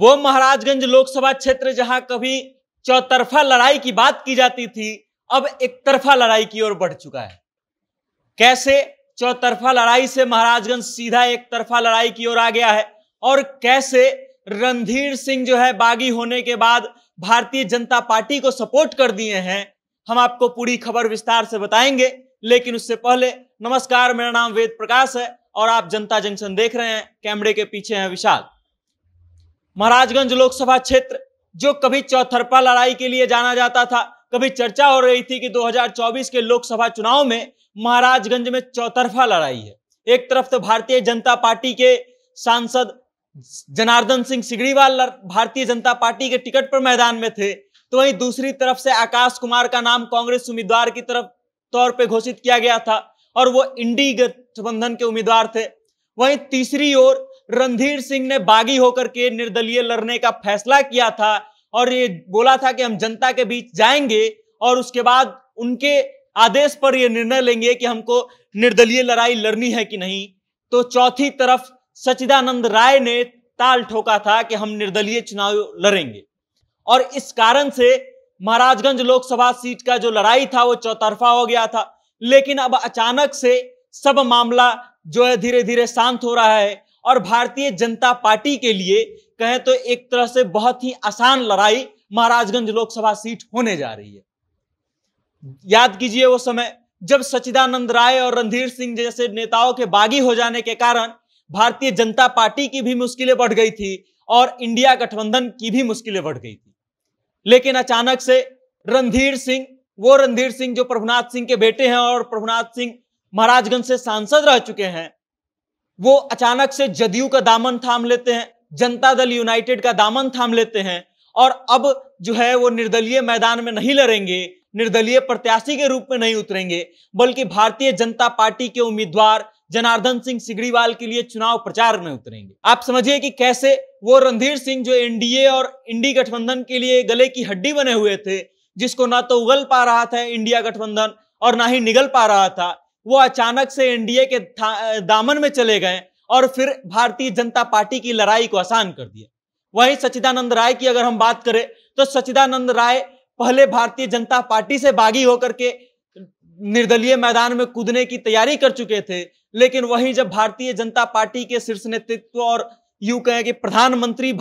वो महाराजगंज लोकसभा क्षेत्र जहां कभी चौतरफा लड़ाई की बात की जाती थी अब एक तरफा लड़ाई की ओर बढ़ चुका है कैसे चौतरफा लड़ाई से महाराजगंज सीधा एक तरफा लड़ाई की ओर आ गया है और कैसे रणधीर सिंह जो है बागी होने के बाद भारतीय जनता पार्टी को सपोर्ट कर दिए हैं हम आपको पूरी खबर विस्तार से बताएंगे लेकिन उससे पहले नमस्कार मेरा नाम वेद प्रकाश है और आप जनता जंक्शन देख रहे हैं कैमरे के पीछे हैं विशाल महाराजगंज लोकसभा क्षेत्र जो कभी चौथरपा लड़ाई के लिए जाना जाता था कभी चर्चा हो रही थी कि 2024 के लोकसभा चुनाव में महाराजगंज में चौतरफा लड़ाई है एक तरफ तो भारतीय जनता पार्टी के सांसद जनार्दन सिंह सिगड़ीवाल भारतीय जनता पार्टी के टिकट पर मैदान में थे तो वहीं दूसरी तरफ से आकाश कुमार का नाम कांग्रेस उम्मीदवार की तरफ तौर पर घोषित किया गया था और वो इंडी गठबंधन के उम्मीदवार थे वहीं तीसरी ओर रणधीर सिंह ने बागी होकर के निर्दलीय लड़ने का फैसला किया था और ये बोला था कि हम जनता के बीच जाएंगे और उसके बाद उनके आदेश पर यह निर्णय लेंगे कि हमको निर्दलीय लड़ाई लड़नी है कि नहीं तो चौथी तरफ सचिदानंद राय ने ताल ठोका था कि हम निर्दलीय चुनाव लड़ेंगे और इस कारण से महाराजगंज लोकसभा सीट का जो लड़ाई था वो चौतरफा हो गया था लेकिन अब अचानक से सब मामला जो है धीरे धीरे शांत हो रहा है और भारतीय जनता पार्टी के लिए कहें तो एक तरह से बहुत ही आसान लड़ाई महाराजगंज लोकसभा सीट होने जा रही है याद कीजिए वो समय जब सचिदानंद राय और रणधीर सिंह जैसे नेताओं के बागी हो जाने के कारण भारतीय जनता पार्टी की भी मुश्किलें बढ़ गई थी और इंडिया गठबंधन की भी मुश्किलें बढ़ गई थी लेकिन अचानक से रणधीर सिंह वो रणधीर सिंह जो प्रभुनाथ सिंह के बेटे हैं और प्रभुनाथ सिंह महाराजगंज से सांसद रह चुके हैं वो अचानक से जदयू का दामन थाम लेते हैं जनता दल यूनाइटेड का दामन थाम लेते हैं और अब जो है वो निर्दलीय मैदान में नहीं लड़ेंगे निर्दलीय प्रत्याशी के रूप में नहीं उतरेंगे बल्कि भारतीय जनता पार्टी के उम्मीदवार जनार्दन सिंह सिगड़ीवाल के लिए चुनाव प्रचार में उतरेंगे आप समझिए कि कैसे वो रणधीर सिंह जो एनडीए और इंडी गठबंधन के लिए गले की हड्डी बने हुए थे जिसको ना तो उगल पा रहा था इंडिया गठबंधन और ना ही निगल पा रहा था वो अचानक से एनडीए के दामन में चले गए और फिर भारतीय जनता पार्टी की लड़ाई को आसान कर दिया वही सचिदानंद राय की अगर हम बात करें तो सचिदानंद राय पहले भारतीय जनता पार्टी से बागी होकर के निर्दलीय मैदान में कूदने की तैयारी कर चुके थे लेकिन वही जब भारतीय जनता पार्टी के शीर्ष नेतृत्व और यू कहें कि प्रधानमंत्री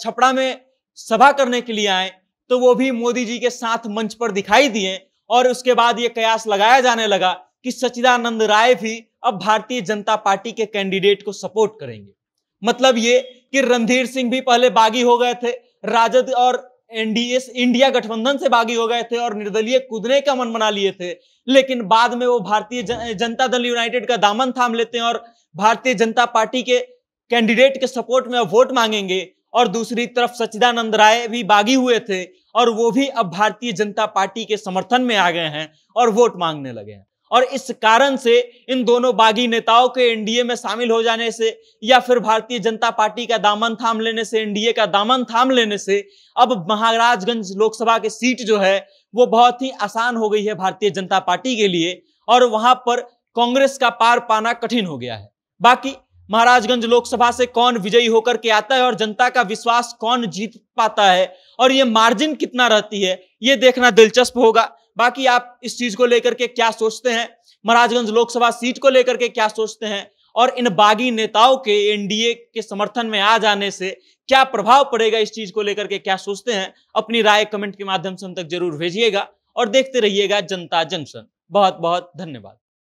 छपड़ा में सभा करने के लिए आए तो वो भी मोदी जी के साथ मंच पर दिखाई दिए और उसके बाद ये कयास लगाया जाने लगा कि सचिदानंद राय भी अब भारतीय जनता पार्टी के कैंडिडेट को सपोर्ट करेंगे मतलब ये कि रणधीर सिंह भी पहले बागी हो गए थे राजद और एनडीए इंडिया गठबंधन से बागी हो गए थे और निर्दलीय कूदने का मन बना लिए थे लेकिन बाद में वो भारतीय जनता दल यूनाइटेड का दामन थाम लेते हैं और भारतीय जनता पार्टी के कैंडिडेट के सपोर्ट में वोट मांगेंगे और दूसरी तरफ सचिदानंद राय भी बागी हुए थे और वो भी अब भारतीय जनता पार्टी के समर्थन में आ गए हैं और वोट मांगने लगे हैं और इस कारण से इन दोनों बागी नेताओं के एनडीए में शामिल हो जाने से या फिर भारतीय जनता पार्टी का दामन थाम लेने से एनडीए का दामन थाम लेने से अब महाराजगंज लोकसभा की सीट जो है वो बहुत ही आसान हो गई है भारतीय जनता पार्टी के लिए और वहां पर कांग्रेस का पार पाना कठिन हो गया है बाकी महाराजगंज लोकसभा से कौन विजयी होकर के आता है और जनता का विश्वास कौन जीत पाता है और ये मार्जिन कितना रहती है ये देखना दिलचस्प होगा बाकी आप इस चीज को लेकर के क्या सोचते हैं महाराजगंज लोकसभा सीट को लेकर के क्या सोचते हैं और इन बागी नेताओं के एनडीए के समर्थन में आ जाने से क्या प्रभाव पड़ेगा इस चीज को लेकर के क्या सोचते हैं अपनी राय कमेंट के माध्यम से हम तक जरूर भेजिएगा और देखते रहिएगा जनता जंक्शन बहुत बहुत धन्यवाद